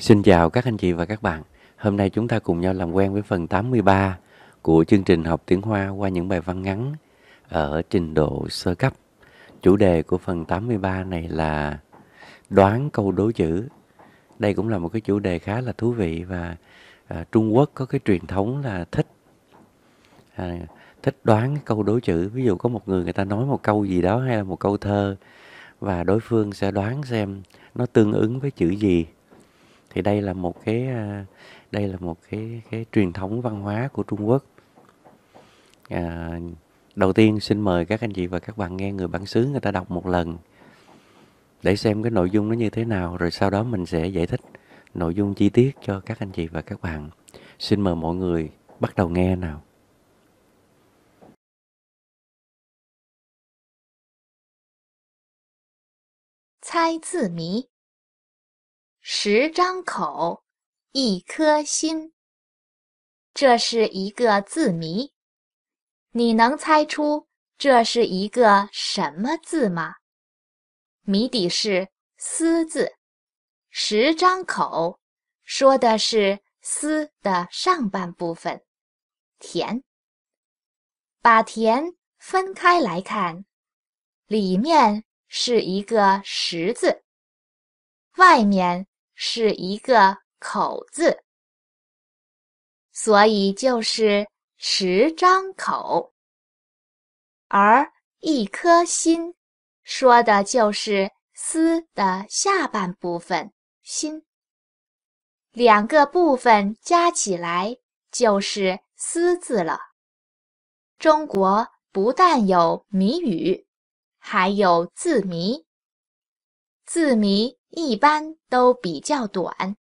Xin chào các anh chị và các bạn. Hôm nay chúng ta cùng nhau làm quen với phần 83 của chương trình học tiếng Hoa qua những bài văn ngắn ở trình độ sơ cấp. Chủ đề của phần 83 này là đoán câu đố chữ. Đây cũng là một cái chủ đề khá là thú vị và à, Trung Quốc có cái truyền thống là thích à, thích đoán câu đố chữ. Ví dụ có một người người ta nói một câu gì đó hay là một câu thơ và đối phương sẽ đoán xem nó tương ứng với chữ gì thì đây là một cái à, đây là một cái cái truyền thống văn hóa của Trung Quốc à, đầu tiên xin mời các anh chị và các bạn nghe người bản xứ người ta đọc một lần để xem cái nội dung nó như thế nào rồi sau đó mình sẽ giải thích nội dung chi tiết cho các anh chị và các bạn xin mời mọi người bắt đầu nghe nào. nào 猜字谜十张口，一颗心，这是一个字谜。你能猜出这是一个什么字吗？谜底是“思”字。十张口说的是“思”的上半部分“田”。把“田”分开来看，里面是一个“十”字，外面。是一个口字，所以就是十张口。而一颗心，说的就是“思”的下半部分“心”。两个部分加起来就是“思”字了。中国不但有谜语，还有字谜。字谜。一般都比较短，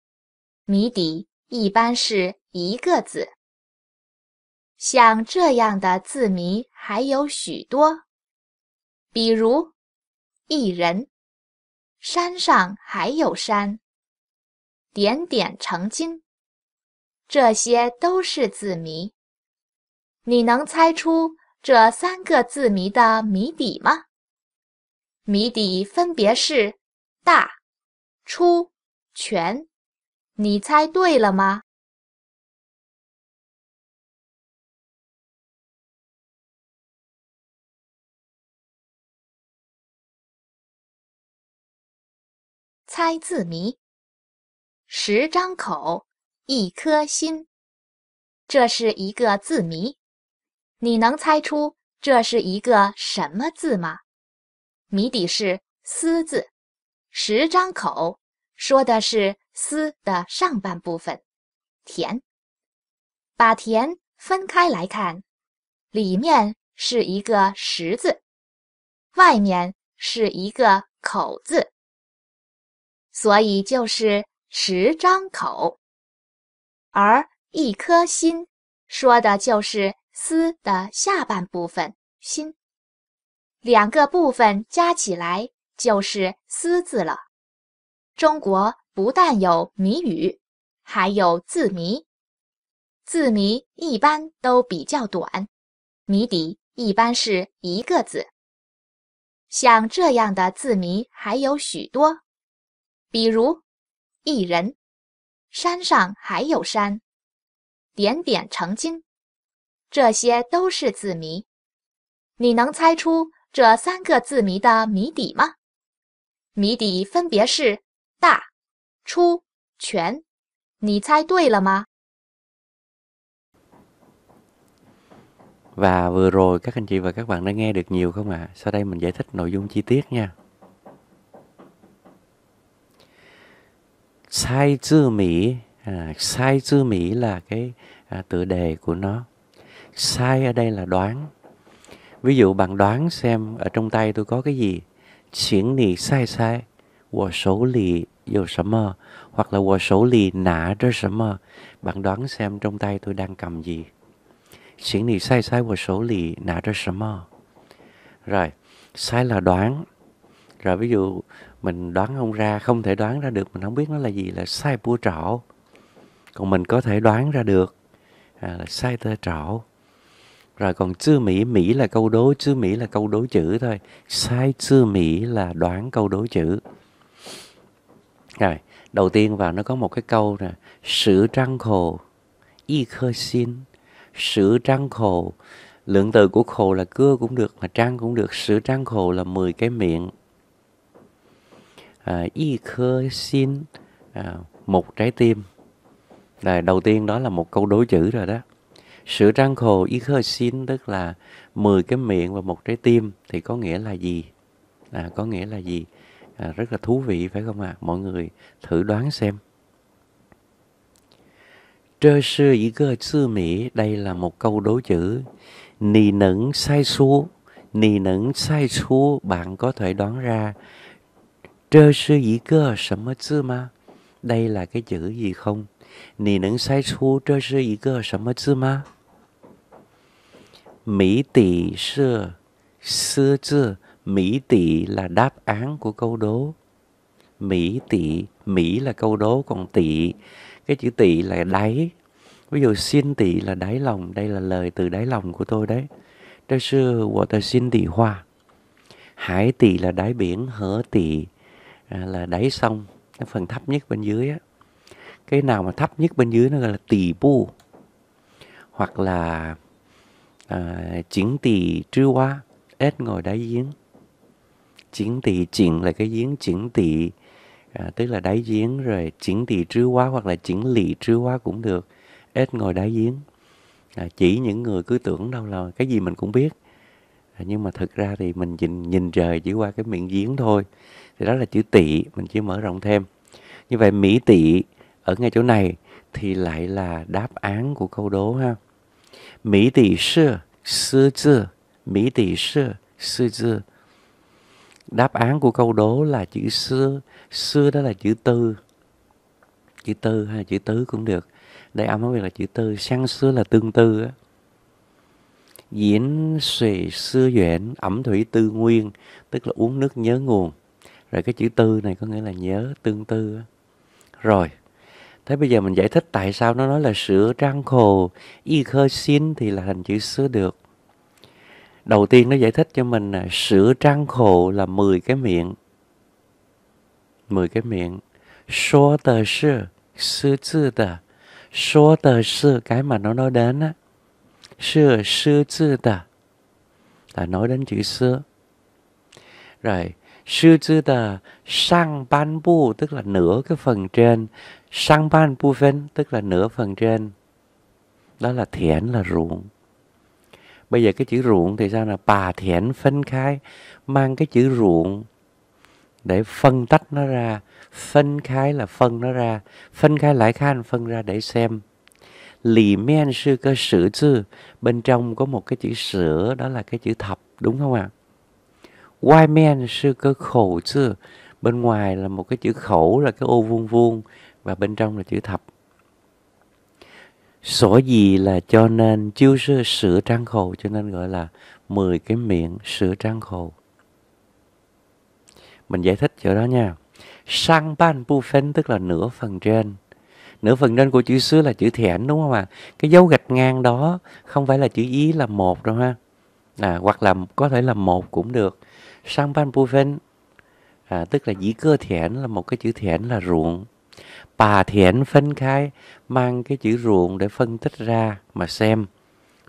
谜底一般是一个字。像这样的字谜还有许多，比如“一人山上还有山”，“点点成金”，这些都是字谜。你能猜出这三个字谜的谜底吗？谜底分别是“大”。出全，你猜对了吗？猜字谜：十张口，一颗心，这是一个字谜。你能猜出这是一个什么字吗？谜底是“思”字。十张口。说的是“思”的上半部分“田”，把“田”分开来看，里面是一个“十”字，外面是一个“口”字，所以就是“十张口”。而一颗心，说的就是“思”的下半部分“心”，两个部分加起来就是“思”字了。中国不但有谜语，还有字谜。字谜一般都比较短，谜底一般是一个字。像这样的字谜还有许多，比如“一人”，“山上还有山”，“点点成金”。这些都是字谜，你能猜出这三个字谜的谜底吗？谜底分别是。大出全，你猜对了吗? Và vừa rồi các anh chị và các bạn đã nghe được nhiều không ạ? Sau đây mình giải thích nội dung chi tiết nha. Sai chữ Mỹ, à, sai chữ Mỹ là cái à, tựa đề của nó. Sai ở đây là đoán. Ví dụ bạn đoán xem ở trong tay tôi có cái gì. Chuyển nì sai sai 我手里有什么 hoặc là 我手里拿着什么 bạn đoán xem trong tay tôi đang cầm gì xin lì sai sai 我手里拿着什么 rồi sai là đoán rồi ví dụ mình đoán không ra không thể đoán ra được mình không biết nó là gì là sai bua trỏ còn mình có thể đoán ra được à, là sai tơ trỏ rồi còn chư mỹ mỹ là câu đố chư mỹ là câu đố chữ thôi sai chư mỹ là đoán câu đố chữ rồi, đầu tiên vào nó có một cái câu là sự trăng khổ, y khơ xin, sự trăng khổ. Lượng từ của khổ là cưa cũng được, mà trăng cũng được. Sự trăng khổ là 10 cái miệng. À, y khơ xin, à, một trái tim. Rồi, đầu tiên đó là một câu đối chữ rồi đó. Sự trăng khổ y khơ xin tức là 10 cái miệng và một trái tim thì có nghĩa là gì? À, có nghĩa là gì? à, rất là thú vị phải không ạ? À? Mọi người thử đoán xem. Trơ sư ý cơ sư mỹ, đây là một câu đố chữ. Nì nửng sai xu, nì nửng sai xu, bạn có thể đoán ra. Trơ sư ý cơ sầm mất sư ma, đây là cái chữ gì không? Nì nửng sai xu, trơ sư ý cơ sầm mất sư ma. Mỹ tỷ sư, sư sư, Mỹ tỵ là đáp án của câu đố. Mỹ tỵ Mỹ là câu đố, còn tỵ cái chữ tỵ là đáy. Ví dụ xin tỵ là đáy lòng, đây là lời từ đáy lòng của tôi đấy. Đây sư của tôi xin tỵ hoa. Hải tỵ là đáy biển, hở tỵ à, là đáy sông, cái phần thấp nhất bên dưới á. Cái nào mà thấp nhất bên dưới nó gọi là tỳ bu. Hoặc là à, chỉnh tỷ trư hoa, ếch ngồi đáy giếng chính tỷ chuyện là cái giếng chuyển tỷ à, tức là đáy giếng rồi chuyển tỷ trứ hóa hoặc là chuyển lì trứ hóa cũng được ít ngồi đáy giếng à, chỉ những người cứ tưởng đâu là cái gì mình cũng biết à, nhưng mà thực ra thì mình nhìn nhìn trời chỉ qua cái miệng giếng thôi thì đó là chữ tỵ mình chỉ mở rộng thêm như vậy mỹ tỵ ở ngay chỗ này thì lại là đáp án của câu đố ha mỹ tỵ sư sư tư mỹ tỵ sư sư tư đáp án của câu đố là chữ xưa xưa đó là chữ tư chữ tư hay chữ tứ cũng được đây âm nói về là chữ tư sang xưa là tương tư á diễn xì xưa duyện ẩm thủy tư nguyên tức là uống nước nhớ nguồn rồi cái chữ tư này có nghĩa là nhớ tương tư á rồi thế bây giờ mình giải thích tại sao nó nói là sữa trang khổ y khơ xin thì là thành chữ xưa được đầu tiên nó giải thích cho mình là sữa trang khổ là 10 cái miệng 10 cái miệng số tờ sư sư chữ tờ số tờ sư cái mà nó nói đến á sư sư chữ tờ là nói đến chữ xưa rồi sư chữ tờ sang ban bu tức là nửa cái phần trên sang ban bu phân tức là nửa phần trên đó là thiện là ruộng bây giờ cái chữ ruộng thì sao là bà thiện phân khai mang cái chữ ruộng để phân tách nó ra phân khai là phân nó ra phân khai lại khan phân ra để xem lì men sư cơ sử chứ bên trong có một cái chữ sữa đó là cái chữ thập đúng không ạ à? men sư cơ khổ chứ bên ngoài là một cái chữ khẩu là cái ô vuông vuông và bên trong là chữ thập Sở gì là cho nên chiêu sư sửa trang khẩu cho nên gọi là 10 cái miệng sửa trang khẩu. Mình giải thích chỗ đó nha. Sang ban bu phên tức là nửa phần trên. Nửa phần trên của chữ xứ là chữ thẻn đúng không ạ? Cái dấu gạch ngang đó không phải là chữ ý là một đâu ha. À, hoặc là có thể là một cũng được. Sang ban bu phên à, tức là dĩ cơ thẻn là một cái chữ thẻn là ruộng bà thì phân khai mang cái chữ ruộng để phân tích ra mà xem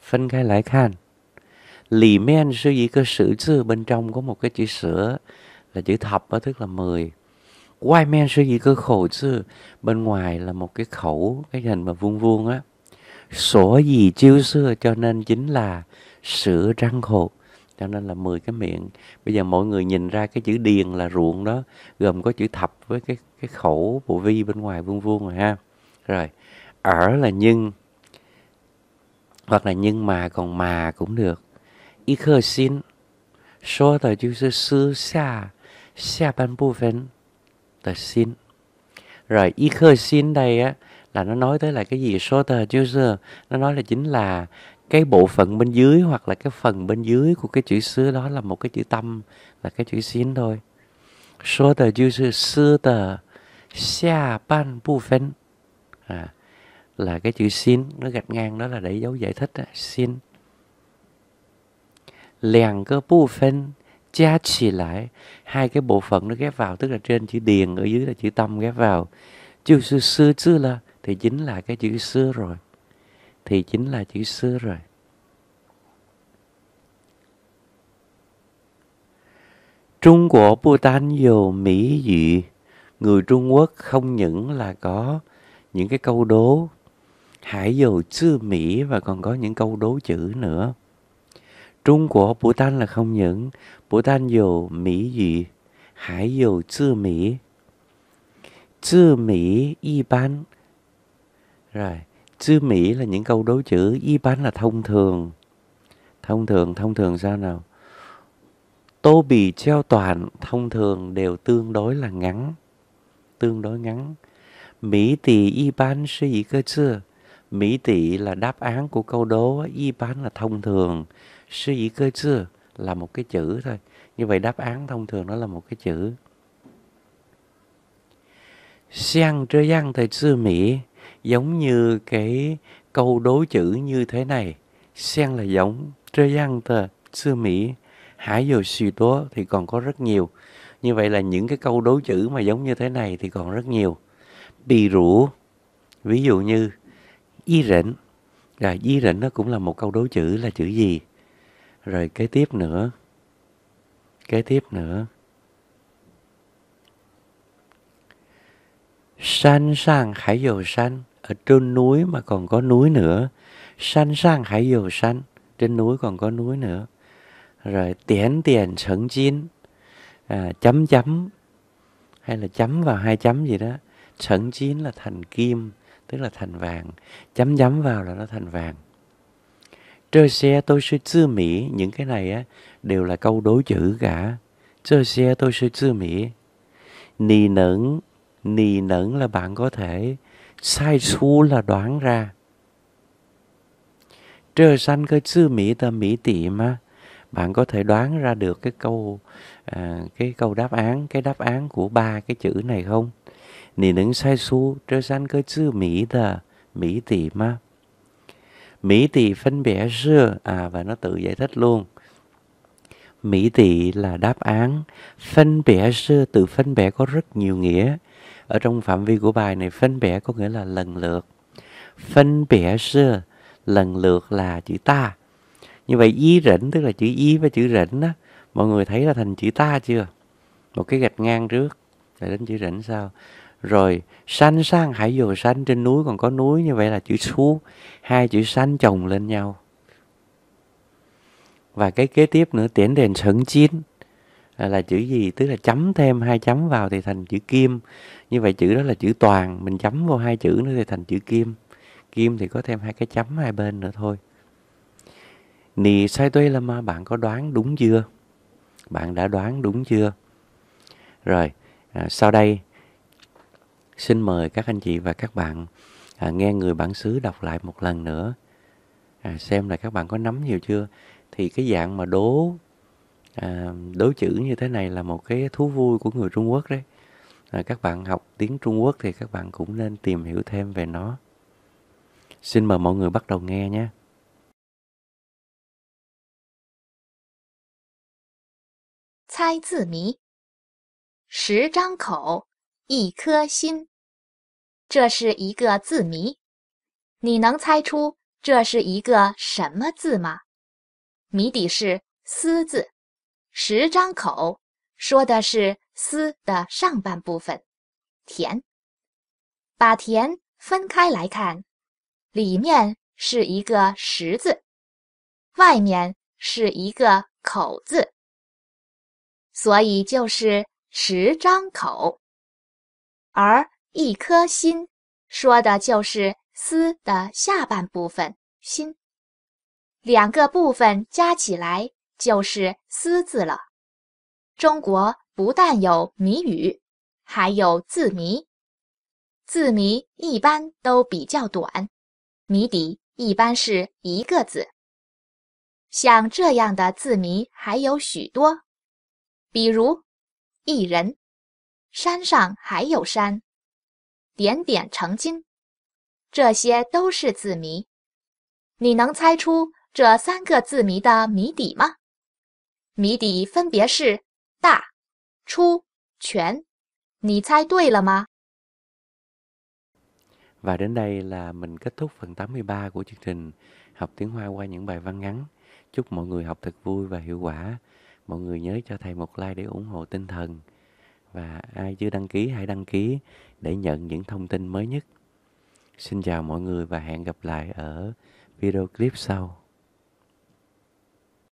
phân khai lại khan lì men sư gì cơ sử sư bên trong có một cái chữ sữa là chữ thập đó, tức là mười quai men sư gì cơ khổ sư bên ngoài là một cái khẩu cái hình mà vuông vuông á sổ gì chiêu xưa cho nên chính là sữa răng hột cho nên là 10 cái miệng bây giờ mọi người nhìn ra cái chữ điền là ruộng đó gồm có chữ thập với cái cái khẩu bộ vi bên ngoài vuông vuông rồi ha rồi ở là nhưng hoặc là nhưng mà còn mà cũng được y khơ xin số tờ chữ sư xa xa ban bu phân tờ xin rồi y khơ xin đây á là nó nói tới là cái gì số tờ chữ nó nói là chính là cái bộ phận bên dưới hoặc là cái phần bên dưới của cái chữ xưa đó là một cái chữ tâm là cái chữ xin thôi số tờ chữ sư sư tờ xa ban bu phên à, là cái chữ xin nó gạch ngang đó là để dấu giải thích đó. xin lèn cơ bu phên cha chỉ lại hai cái bộ phận nó ghép vào tức là trên chữ điền ở dưới là chữ tâm ghép vào chữ sư sư chứ là thì chính là cái chữ xưa rồi thì chính là chữ xưa rồi. Trung Quốc Bhutan nhiều mỹ dị. Người Trung Quốc không những là có những cái câu đố hải dầu chữ Mỹ và còn có những câu đố chữ nữa. Trung Quốc Bhutan là không những Bhutan dầu mỹ dị, hải dầu chữ Mỹ. Chữ Mỹ y ban. Rồi sư Mỹ là những câu đối chữ y bán là thông thường. Thông thường, thông thường sao nào? Tô bì treo toàn thông thường đều tương đối là ngắn. Tương đối ngắn. Mỹ tỷ y bán sư gì cơ chưa? Mỹ tỷ là đáp án của câu đố y bán là thông thường. Sư gì cơ chưa? Là một cái chữ thôi. Như vậy đáp án thông thường nó là một cái chữ. Xiang trơ giang thời sư Mỹ giống như cái câu đố chữ như thế này sen là giống trơ răng tờ xưa mỹ hải dầu xì tố thì còn có rất nhiều như vậy là những cái câu đố chữ mà giống như thế này thì còn rất nhiều bì rủ ví dụ như y rỉnh rồi dạ, y rỉnh nó cũng là một câu đố chữ là chữ gì rồi kế tiếp nữa kế tiếp nữa san sang hải dầu san ở trên núi mà còn có núi nữa san sang hay dầu san trên núi còn có núi nữa rồi tiền tiền sấn chín à, chấm chấm hay là chấm vào hai chấm gì đó sấn chín là thành kim tức là thành vàng chấm chấm vào là nó thành vàng trơ xe tôi sư chư mỹ những cái này á đều là câu đối chữ cả trơ xe tôi sư chư mỹ nì nửng nì nẫn là bạn có thể sai su là đoán ra trơ sanh cái sư mỹ tờ mỹ tị mà bạn có thể đoán ra được cái câu à, cái câu đáp án cái đáp án của ba cái chữ này không nì nẫn sai su trơ sanh cái sư mỹ tờ mỹ tị mà mỹ tỳ phân biệt xưa à và nó tự giải thích luôn mỹ tỳ là đáp án phân biệt xưa từ phân biệt có rất nhiều nghĩa ở trong phạm vi của bài này phân bẻ có nghĩa là lần lượt phân bẻ sơ lần lượt là chữ ta như vậy y rỉnh tức là chữ y với chữ rỉnh á mọi người thấy là thành chữ ta chưa một cái gạch ngang trước rồi đến chữ rỉnh sau rồi xanh sang hải dồ xanh trên núi còn có núi như vậy là chữ xu hai chữ xanh chồng lên nhau và cái kế tiếp nữa tiến đền sấn chín À, là chữ gì tức là chấm thêm hai chấm vào thì thành chữ kim như vậy chữ đó là chữ toàn mình chấm vô hai chữ nữa thì thành chữ kim kim thì có thêm hai cái chấm hai bên nữa thôi nì sai tuê lama bạn có đoán đúng chưa bạn đã đoán đúng chưa rồi à, sau đây xin mời các anh chị và các bạn à, nghe người bản xứ đọc lại một lần nữa à, xem là các bạn có nắm nhiều chưa thì cái dạng mà đố à, đối chữ như thế này là một cái thú vui của người Trung Quốc đấy à, các bạn học tiếng Trung Quốc thì các bạn cũng nên tìm hiểu thêm về nó xin mời mọi người bắt đầu nghe nhé. nhé 猜字谜，十张口，一颗心。这是一个字谜，你能猜出这是一个什么字吗？谜底是“思”字。十张口说的是“思”的上半部分“田”，把“田”分开来看，里面是一个“十”字，外面是一个“口”字，所以就是“十张口”。而一颗心说的就是“思”的下半部分“心”，两个部分加起来。就是“思”字了。中国不但有谜语，还有字谜。字谜一般都比较短，谜底一般是一个字。像这样的字谜还有许多，比如“一人”，“山上还有山”，“点点成金”，这些都是字谜。你能猜出这三个字谜的谜底吗？谜底分别是大、出、全。你猜对了吗？Và đến đây là mình kết thúc phần 83 của chương trình Học tiếng Hoa qua những bài văn ngắn. Chúc mọi người học thật vui và hiệu quả. Mọi người nhớ cho thầy một like để ủng hộ tinh thần. Và ai chưa đăng ký hãy đăng ký để nhận những thông tin mới nhất. Xin chào mọi người và hẹn gặp lại ở video clip sau.